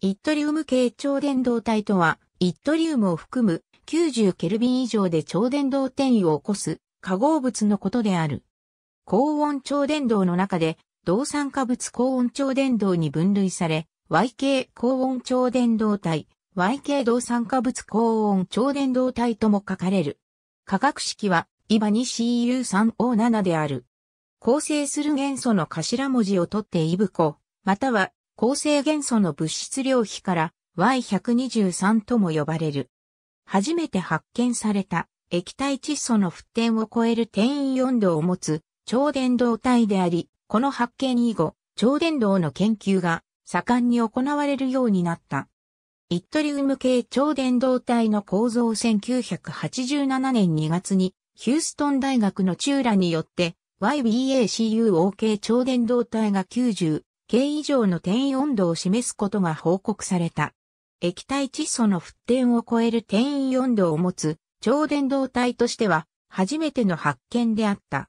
イットリウム系超電導体とは、イットリウムを含む90ケルビン以上で超電導転移を起こす化合物のことである。高温超電導の中で、動酸化物高温超電導に分類され、YK 高温超電導体、YK 動酸化物高温超電導体とも書かれる。化学式は、イバニ c u 3 o 7である。構成する元素の頭文字を取ってイブコ、または構成元素の物質量比から Y123 とも呼ばれる。初めて発見された液体窒素の沸点を超える転移温度を持つ超電導体であり、この発見以後、超電導の研究が盛んに行われるようになった。イットリウム系超電導体の構造1987年2月にヒューストン大学のチューラによって YBACUO 系超電導体が90計以上の転移温度を示すことが報告された。液体窒素の沸点を超える転移温度を持つ超伝導体としては初めての発見であった。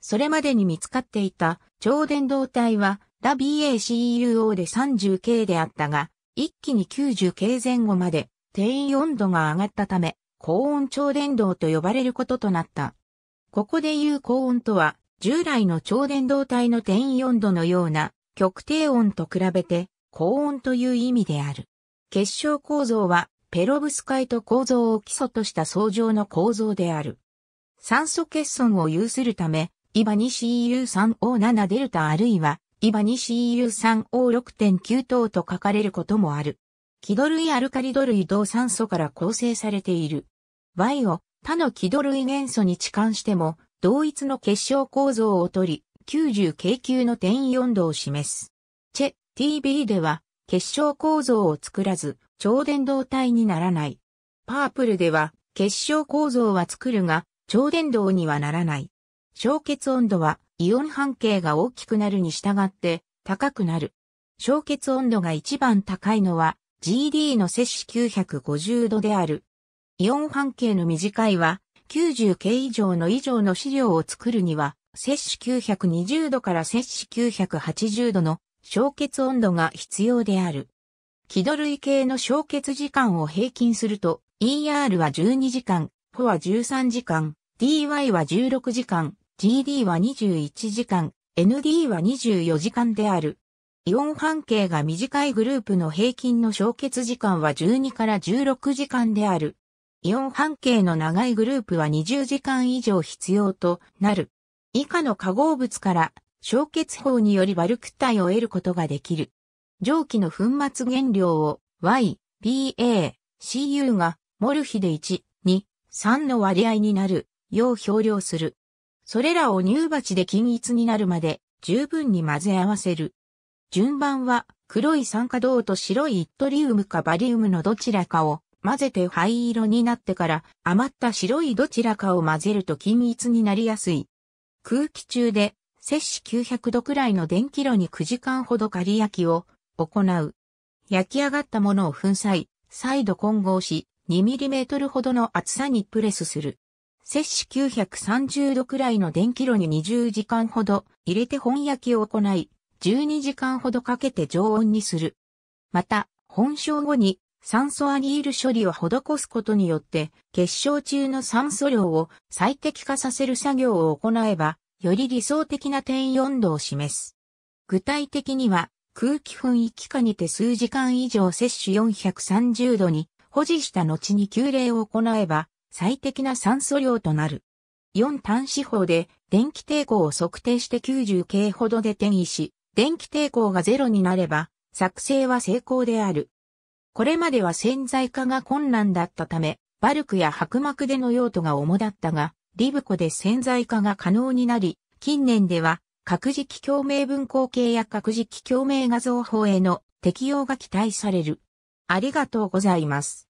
それまでに見つかっていた超伝導体はラ BACUO で 30K であったが、一気に 90K 前後まで転移温度が上がったため、高温超伝導と呼ばれることとなった。ここで言う高温とは、従来の超伝導体の転移温度のような極低温と比べて高温という意味である。結晶構造はペロブスカイト構造を基礎とした相乗の構造である。酸素欠損を有するため、イバニ c u 3 o 7デルタあるいはイバニ c u 3 o 6 9等と書かれることもある。気土類アルカリ度類同酸素から構成されている。Y を他の気土類元素に置換しても同一の結晶構造をとり、90京急の転移温度を示す。チェ、TV では、結晶構造を作らず、超電導体にならない。パープルでは、結晶構造は作るが、超電導にはならない。消結温度は、イオン半径が大きくなるに従って、高くなる。消結温度が一番高いのは、GD の摂氏950度である。イオン半径の短いは、90K 以上の以上の資料を作るには、摂氏920度から摂氏980度の消血温度が必要である。気度類型の消血時間を平均すると、ER は12時間、フォは13時間、DY は16時間、GD は21時間、ND は24時間である。イオン半径が短いグループの平均の消血時間は12から16時間である。イオン半径の長いグループは20時間以上必要となる。以下の化合物から消血法によりバルク体を得ることができる。蒸気の粉末原料を Y、PA、CU がモル比で1、2、3の割合になるよう表量する。それらを乳鉢で均一になるまで十分に混ぜ合わせる。順番は黒い酸化銅と白いイットリウムかバリウムのどちらかを混ぜて灰色になってから余った白いどちらかを混ぜると均一になりやすい。空気中で摂氏900度くらいの電気炉に9時間ほど仮焼きを行う。焼き上がったものを粉砕、再度混合し、2mm ほどの厚さにプレスする。摂氏930度くらいの電気炉に20時間ほど入れて本焼きを行い、12時間ほどかけて常温にする。また、本焼後に酸素アニール処理を施すことによって、結晶中の酸素量を最適化させる作業を行えば、より理想的な転移温度を示す。具体的には、空気噴域下にて数時間以上摂取430度に保持した後に急冷を行えば、最適な酸素量となる。4端子法で電気抵抗を測定して9 0系ほどで転移し、電気抵抗が0になれば、作成は成功である。これまでは潜在化が困難だったため、バルクや白膜での用途が主だったが、リブコで潜在化が可能になり、近年では、核磁気共鳴分光系や核磁気共鳴画像法への適用が期待される。ありがとうございます。